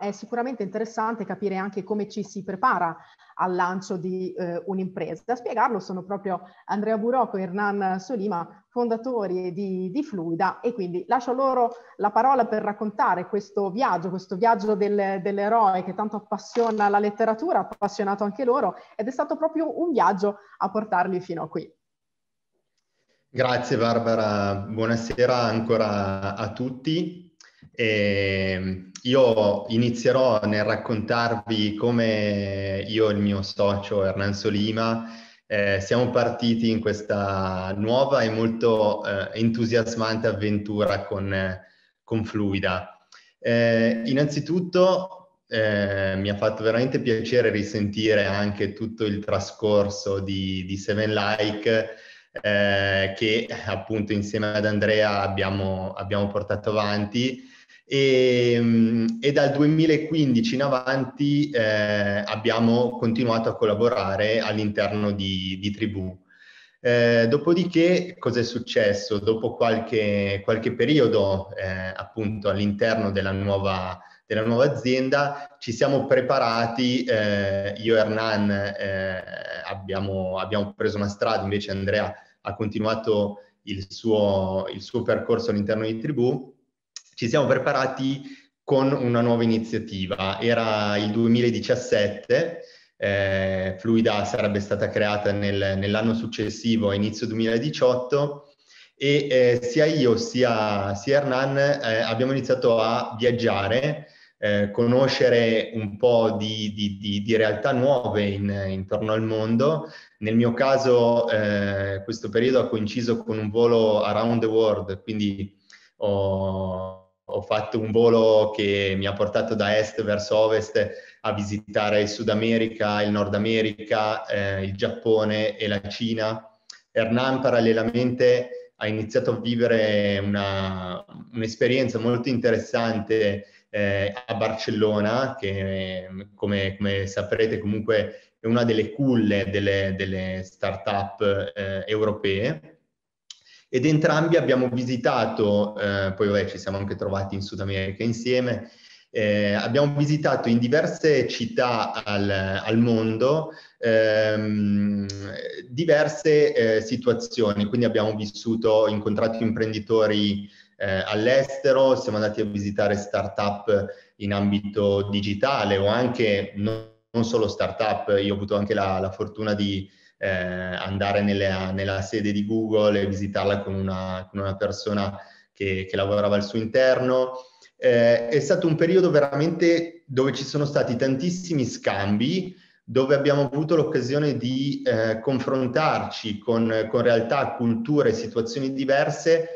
è sicuramente interessante capire anche come ci si prepara al lancio di eh, un'impresa. A spiegarlo sono proprio Andrea Burocco e Hernan Solima, fondatori di, di, Fluida e quindi lascio loro la parola per raccontare questo viaggio, questo viaggio del, dell'eroe che tanto appassiona la letteratura, appassionato anche loro ed è stato proprio un viaggio a portarli fino a qui. Grazie Barbara, buonasera ancora a tutti. E ehm, io inizierò nel raccontarvi come io e il mio socio Hernan Solima eh, siamo partiti in questa nuova e molto eh, entusiasmante avventura con, con Fluida. Eh, innanzitutto eh, mi ha fatto veramente piacere risentire anche tutto il trascorso di, di Seven Like eh, che appunto insieme ad Andrea abbiamo, abbiamo portato avanti e, ehm, e dal 2015 in avanti eh, abbiamo continuato a collaborare all'interno di, di Tribù. Eh, dopodiché, è successo? Dopo qualche, qualche periodo, eh, appunto, all'interno della nuova, della nuova, azienda, ci siamo preparati. Eh, io e Hernan eh, abbiamo, abbiamo, preso una strada, invece Andrea ha continuato il suo, il suo percorso all'interno di Tribù ci siamo preparati con una nuova iniziativa. Era il 2017, eh, Fluida sarebbe stata creata nel, nell'anno successivo, inizio 2018, e eh, sia io sia, sia Hernan eh, abbiamo iniziato a viaggiare, eh, conoscere un po' di, di, di, di realtà nuove in, intorno al mondo. Nel mio caso eh, questo periodo ha coinciso con un volo around the world, quindi ho ho fatto un volo che mi ha portato da est verso ovest a visitare il Sud America, il Nord America, eh, il Giappone e la Cina. Hernan parallelamente ha iniziato a vivere una, un'esperienza molto interessante eh, a Barcellona, che come, come, saprete comunque è una delle culle delle, delle start-up eh, europee ed entrambi abbiamo visitato, eh, poi vabbè, ci siamo anche trovati in Sud America insieme, eh, abbiamo visitato in diverse città al, al mondo ehm, diverse eh, situazioni, quindi abbiamo vissuto, incontrato imprenditori eh, all'estero, siamo andati a visitare start-up in ambito digitale o anche non, non solo start-up, io ho avuto anche la, la fortuna di eh, andare nelle, nella sede di Google e visitarla con una, con una persona che, che, lavorava al suo interno. Eh, è stato un periodo veramente dove ci sono stati tantissimi scambi, dove abbiamo avuto l'occasione di eh, confrontarci con, con realtà, culture, situazioni diverse,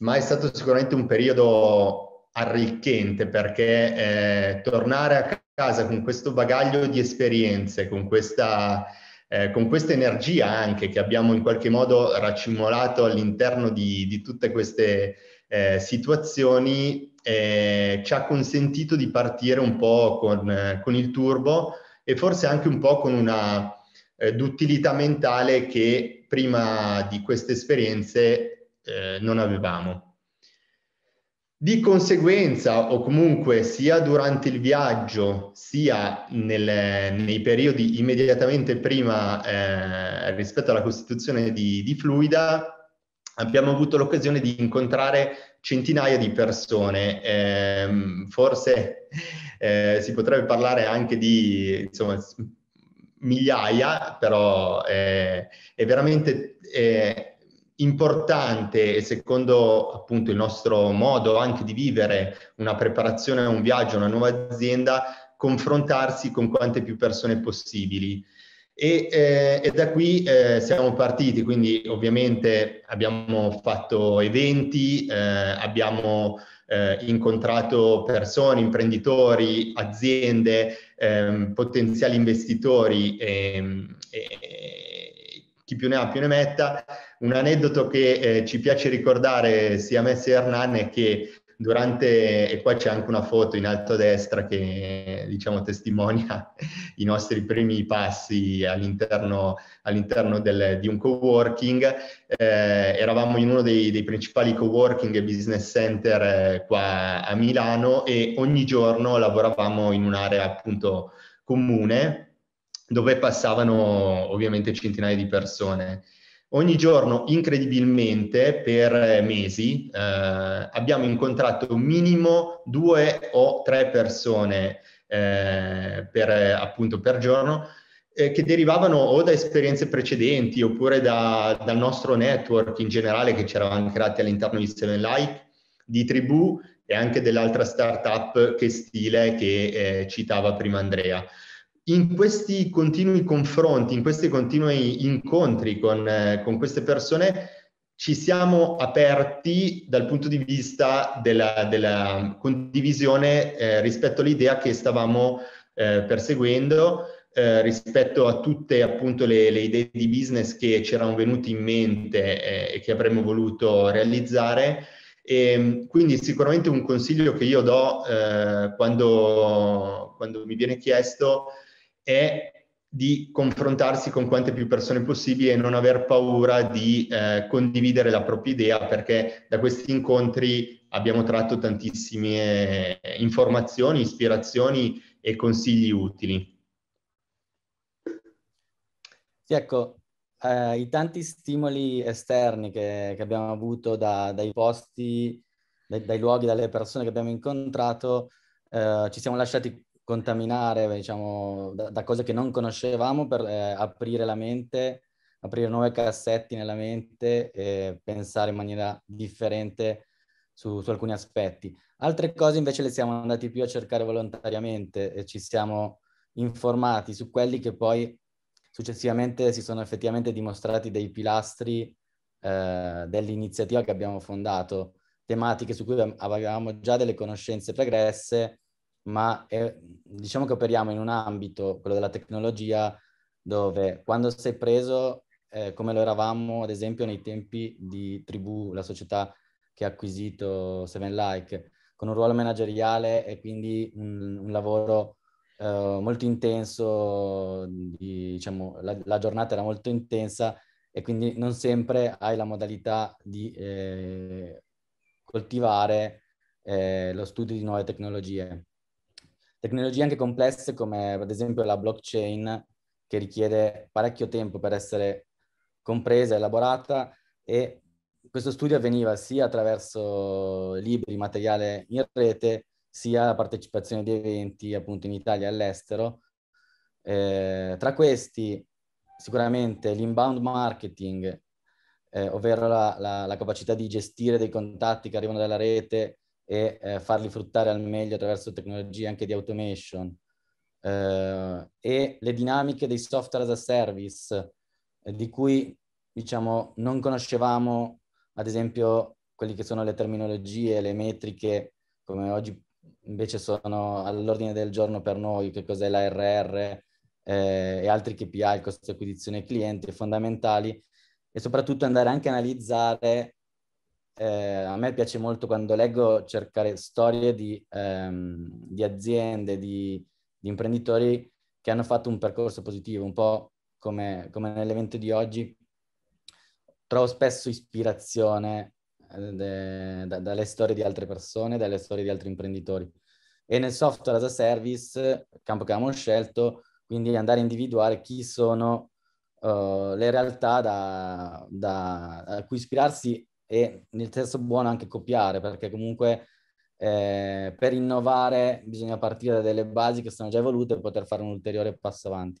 ma è stato sicuramente un periodo arricchente perché eh, tornare a casa con questo bagaglio di esperienze, con questa eh, con questa energia anche che abbiamo in qualche modo raccimolato all'interno di, di tutte queste eh, situazioni, eh, ci ha consentito di partire un po' con, eh, con, il turbo e forse anche un po' con una eh, duttilità mentale che prima di queste esperienze eh, non avevamo. Di conseguenza, o comunque sia durante il viaggio, sia nel, nei periodi immediatamente prima eh, rispetto alla costituzione di, di Fluida, abbiamo avuto l'occasione di incontrare centinaia di persone, eh, forse eh, si potrebbe parlare anche di insomma, migliaia, però eh, è veramente eh, importante e secondo appunto il nostro modo anche di vivere una preparazione a un viaggio, una nuova azienda, confrontarsi con quante più persone possibili. E, eh, e da qui eh, siamo partiti, quindi ovviamente abbiamo fatto eventi, eh, abbiamo eh, incontrato persone, imprenditori, aziende, ehm, potenziali investitori ehm, e chi più ne ha più ne metta un aneddoto che eh, ci piace ricordare sia a me sia a Hernan è che durante, e qua c'è anche una foto in alto a destra che diciamo testimonia i nostri primi passi all'interno, all'interno del, di un coworking, eh, eravamo in uno dei, dei, principali coworking e business center eh, qua a Milano e ogni giorno lavoravamo in un'area appunto comune dove passavano ovviamente centinaia di persone. Ogni giorno, incredibilmente, per eh, mesi, eh, abbiamo incontrato minimo due o tre persone eh, per, appunto, per giorno eh, che derivavano o da esperienze precedenti oppure da, dal nostro network in generale che ci eravamo creati all'interno di Seven Like, di Tribù e anche dell'altra startup che stile che eh, citava prima Andrea in questi continui confronti, in questi continui incontri con, eh, con queste persone, ci siamo aperti dal punto di vista della, della condivisione eh, rispetto all'idea che stavamo eh, perseguendo, eh, rispetto a tutte appunto le, le, idee di business che ci erano venute in mente eh, e che avremmo voluto realizzare. E ehm, quindi sicuramente un consiglio che io do eh, quando, quando, mi viene chiesto è di confrontarsi con quante più persone possibile e non aver paura di eh, condividere la propria idea perché da questi incontri abbiamo tratto tantissime eh, informazioni, ispirazioni e consigli utili. Sì, ecco, eh, i tanti stimoli esterni che, che abbiamo avuto da, dai posti, dai, dai, luoghi, dalle persone che abbiamo incontrato, eh, ci siamo lasciati contaminare diciamo, da, da cose che non conoscevamo per eh, aprire la mente, aprire nuove cassetti nella mente e pensare in maniera differente su, su alcuni aspetti. Altre cose invece le siamo andati più a cercare volontariamente e ci siamo informati su quelli che poi successivamente si sono effettivamente dimostrati dei pilastri eh, dell'iniziativa che abbiamo fondato, tematiche su cui avevamo già delle conoscenze pregresse, ma è, diciamo che operiamo in un ambito, quello della tecnologia, dove quando sei preso, eh, come lo eravamo ad esempio nei tempi di Tribù, la società che ha acquisito Seven Like, con un ruolo manageriale e quindi un, un lavoro eh, molto intenso, di, diciamo, la, la, giornata era molto intensa e quindi non sempre hai la modalità di eh, coltivare eh, lo studio di nuove tecnologie. Tecnologie anche complesse come ad esempio la blockchain che richiede parecchio tempo per essere compresa, elaborata e questo studio avveniva sia attraverso libri, materiale in rete, sia la partecipazione di eventi appunto in Italia e all'estero. Eh, tra questi sicuramente l'inbound marketing, eh, ovvero la, la, la, capacità di gestire dei contatti che arrivano dalla rete e eh, farli fruttare al meglio attraverso tecnologie anche di automation eh, e le dinamiche dei software as a service eh, di cui diciamo non conoscevamo ad esempio quelle che sono le terminologie, le metriche come oggi invece sono all'ordine del giorno per noi, che cos'è l'ARR eh, e altri KPI, il costo di acquisizione clienti fondamentali e soprattutto andare anche a analizzare eh, a me piace molto quando leggo cercare storie di, ehm, di aziende, di, di, imprenditori che hanno fatto un percorso positivo, un po' come, come nell'evento di oggi. Trovo spesso ispirazione eh, de, da, dalle storie di altre persone, dalle storie di altri imprenditori. E nel software as a service, campo che abbiamo scelto, quindi andare a individuare chi sono uh, le realtà da, da, a cui ispirarsi e nel senso buono anche copiare, perché comunque eh, per innovare bisogna partire da delle basi che sono già evolute e poter fare un ulteriore passo avanti.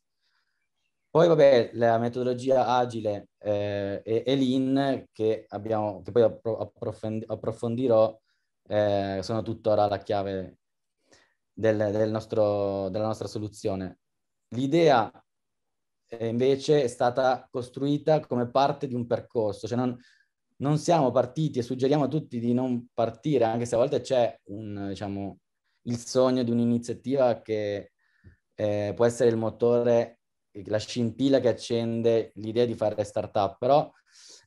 Poi vabbè, la metodologia agile eh, e, e lean che, abbiamo, che poi approfondirò eh, sono tuttora la chiave del, del nostro, della nostra soluzione. L'idea eh, invece è stata costruita come parte di un percorso, cioè non, non siamo partiti e suggeriamo a tutti di non partire, anche se a volte c'è un, diciamo, il sogno di un'iniziativa che eh, può essere il motore, la scintilla che accende l'idea di fare startup, però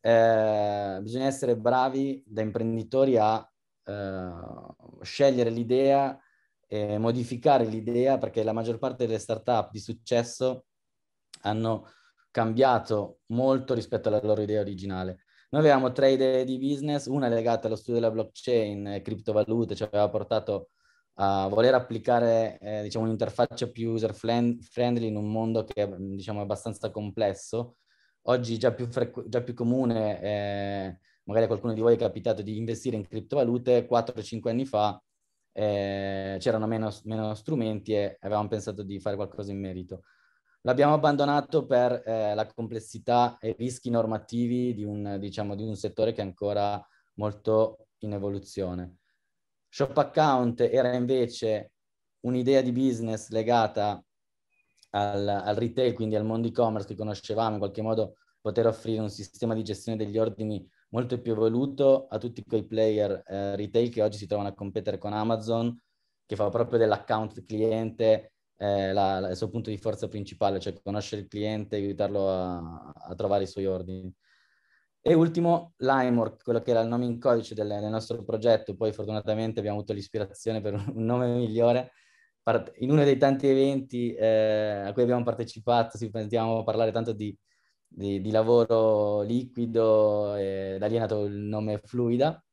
eh, bisogna essere bravi da imprenditori a eh, scegliere l'idea e modificare l'idea perché la maggior parte delle startup di successo hanno cambiato molto rispetto alla loro idea originale. Noi avevamo tre idee di business, una legata allo studio della blockchain, eh, criptovalute, ci aveva portato a voler applicare eh, diciamo, un'interfaccia più user friendly in un mondo che è diciamo, abbastanza complesso. Oggi già più, frequ- già più comune, eh, magari a qualcuno di voi è capitato di investire in criptovalute, 4-5 anni fa eh, c'erano meno, meno strumenti e avevamo pensato di fare qualcosa in merito. L'abbiamo abbandonato per eh, la complessità e i rischi normativi di un, diciamo, di un settore che è ancora molto in evoluzione. Shop account era invece un'idea di business legata al, al, retail, quindi al mondo e-commerce che conoscevamo, in qualche modo poter offrire un sistema di gestione degli ordini molto più evoluto a tutti quei player eh, retail che oggi si trovano a competere con Amazon, che fa proprio dell'account cliente eh, la, la, il suo punto di forza principale, cioè conoscere il cliente, aiutarlo a, a trovare i suoi ordini. E ultimo, Limework, quello che era il nome in codice del, del, nostro progetto, poi fortunatamente abbiamo avuto l'ispirazione per un nome migliore. In uno dei tanti eventi eh, a cui abbiamo partecipato, si sentiamo parlare tanto di, di, di lavoro liquido, eh, da lì è nato il nome Fluida.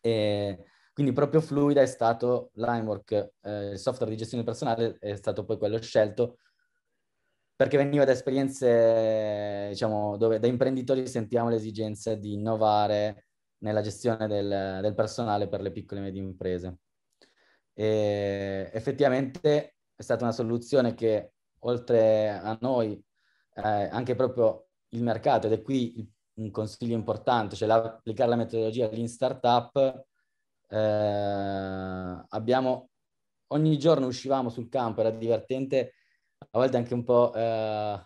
E quindi proprio Fluida è stato Limework, eh, il software di gestione personale è stato poi quello scelto perché veniva da esperienze, diciamo, dove da imprenditori sentiamo l'esigenza di innovare nella gestione del, del personale per le piccole e medie imprese. E effettivamente è stata una soluzione che oltre a noi, eh, anche proprio il mercato, ed è qui un consiglio importante, cioè applicare la metodologia all'in Startup eh, abbiamo, ogni giorno uscivamo sul campo, era divertente, a volte anche un po' eh,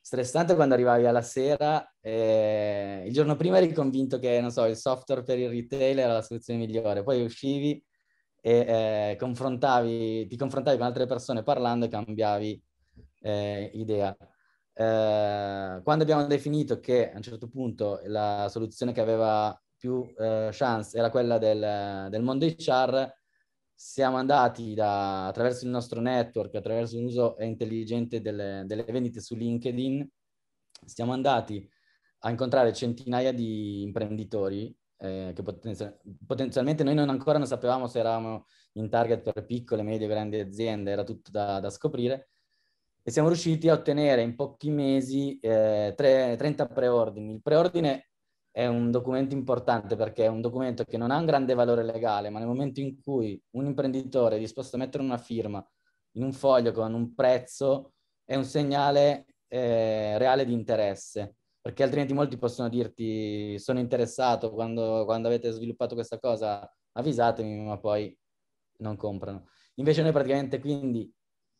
stressante quando arrivavi alla sera. Eh, il giorno prima eri convinto che, non so, il software per il retail era la soluzione migliore, poi uscivi e eh, confrontavi, ti confrontavi con altre persone parlando e cambiavi eh, idea. Eh, quando abbiamo definito che a un certo punto la soluzione che aveva più eh, chance era quella del, del mondo HR, siamo andati da, attraverso il nostro network, attraverso un uso intelligente delle, delle, vendite su LinkedIn, siamo andati a incontrare centinaia di imprenditori eh, che potenzial, potenzialmente noi non ancora non sapevamo se eravamo in target per piccole, medie, grandi aziende, era tutto da, da scoprire. E siamo riusciti a ottenere in pochi mesi eh, tre, 30 preordini. Il preordine è un documento importante perché è un documento che non ha un grande valore legale, ma nel momento in cui un imprenditore è disposto a mettere una firma in un foglio con un prezzo, è un segnale eh, reale di interesse, perché altrimenti molti possono dirti sono interessato quando, quando avete sviluppato questa cosa, avvisatemi, ma poi non comprano. Invece noi praticamente quindi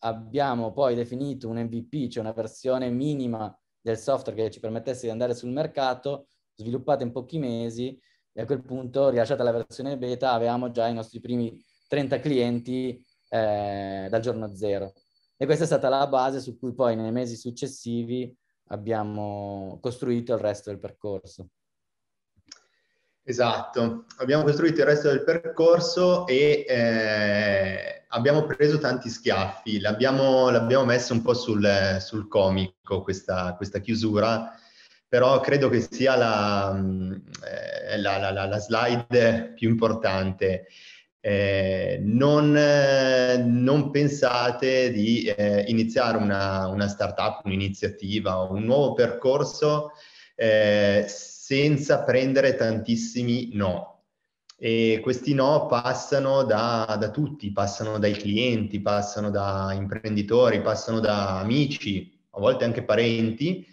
abbiamo poi definito un MVP, cioè una versione minima del software che ci permettesse di andare sul mercato, sviluppata in pochi mesi e a quel punto, rilasciata la versione beta, avevamo già i nostri primi 30 clienti eh, dal giorno zero. E questa è stata la base su cui poi nei mesi successivi abbiamo costruito il resto del percorso. Esatto, abbiamo costruito il resto del percorso e eh, abbiamo preso tanti schiaffi, l'abbiamo, l'abbiamo messo un po' sul, sul comico questa, questa chiusura però credo che sia eh, la, la, la, la slide più importante. Eh, non, eh, non, pensate di eh, iniziare una, una startup, un'iniziativa o un nuovo percorso eh, senza prendere tantissimi no. E questi no passano da, da tutti, passano dai clienti, passano da imprenditori, passano da amici, a volte anche parenti,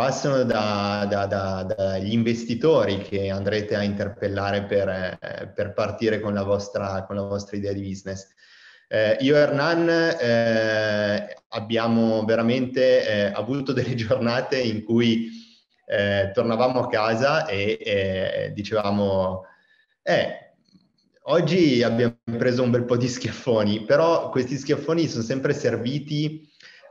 passano dagli da, da, da investitori che andrete a interpellare per, eh, per partire con la, vostra, con la, vostra, idea di business. Eh, io e Hernan eh, abbiamo veramente eh, avuto delle giornate in cui eh, tornavamo a casa e eh, dicevamo, eh, oggi abbiamo preso un bel po' di schiaffoni, però questi schiaffoni sono sempre serviti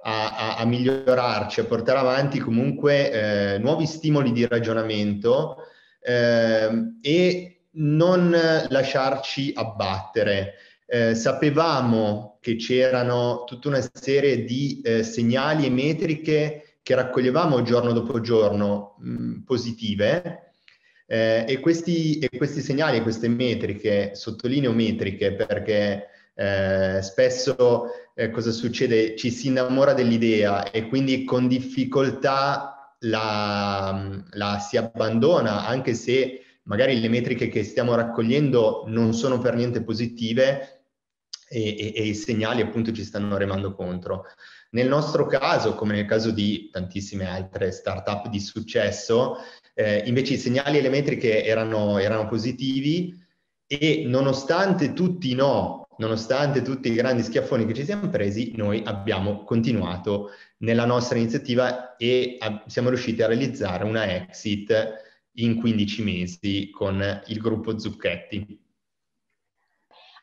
a, a, a migliorarci, a portare avanti comunque eh, nuovi stimoli di ragionamento eh, e non lasciarci abbattere. Eh, sapevamo che c'erano tutta una serie di eh, segnali e metriche che raccoglievamo giorno dopo giorno mh, mm, positive, eh, e, questi, e, questi, segnali, queste metriche, sottolineo metriche perché eh, spesso eh, cosa succede? Ci si innamora dell'idea e quindi con difficoltà la, la si abbandona, anche se magari le metriche che stiamo raccogliendo non sono per niente positive e, e, e, i segnali appunto ci stanno remando contro. Nel nostro caso, come nel caso di tantissime altre startup di successo, eh, invece i segnali e le metriche erano, erano positivi e nonostante tutti i no nonostante tutti i grandi schiaffoni che ci siamo presi, noi abbiamo continuato nella nostra iniziativa e a- siamo riusciti a realizzare una exit in 15 mesi con il gruppo Zucchetti.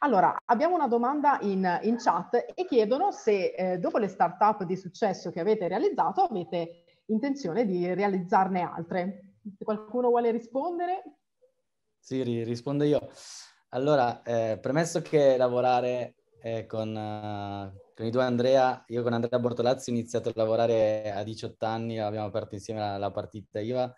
Allora, abbiamo una domanda in, in chat e chiedono se eh, dopo le start-up di successo che avete realizzato avete intenzione di realizzarne altre. Se qualcuno vuole rispondere? Sì, rispondo io. Allora, eh, premesso che lavorare eh, con, uh, con, i due Andrea, io con Andrea Bortolazzi ho iniziato a lavorare a 18 anni, abbiamo aperto insieme la, la partita IVA,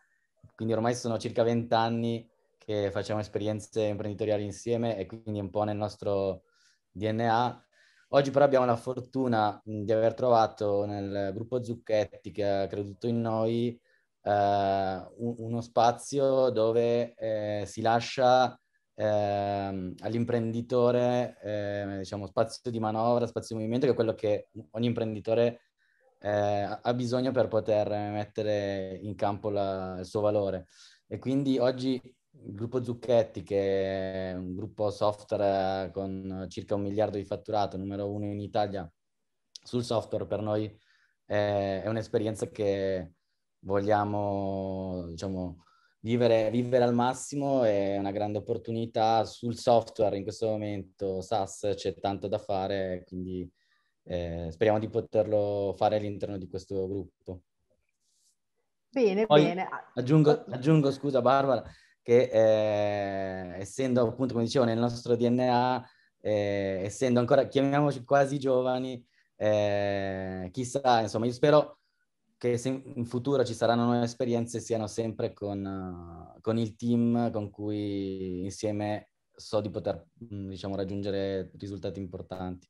quindi ormai sono circa 20 anni che facciamo esperienze imprenditoriali insieme e quindi un po' nel nostro DNA. Oggi però abbiamo la fortuna di aver trovato nel gruppo Zucchetti, che ha creduto in noi, eh, uno spazio dove eh, si lascia eh, all'imprenditore eh, diciamo, spazio di manovra, spazio di movimento, che è quello che ogni imprenditore eh, ha bisogno per poter mettere in campo la, il suo valore. E quindi oggi il gruppo Zucchetti, che è un gruppo software con circa un miliardo di fatturato, numero uno in Italia sul software, per noi è, eh, è un'esperienza che vogliamo diciamo, vivere, vivere, al massimo è una grande opportunità. Sul software in questo momento SaaS c'è tanto da fare, quindi eh, speriamo di poterlo fare all'interno di questo gruppo. Bene, Poi bene. Aggiungo, aggiungo, scusa Barbara, che eh, essendo appunto, come dicevo, nel nostro DNA, eh, essendo ancora, chiamiamoci quasi giovani, eh, chissà, insomma, io spero che se in futuro ci saranno nuove esperienze siano sempre con, uh, con il team con cui insieme so di poter mm, diciamo, raggiungere risultati importanti.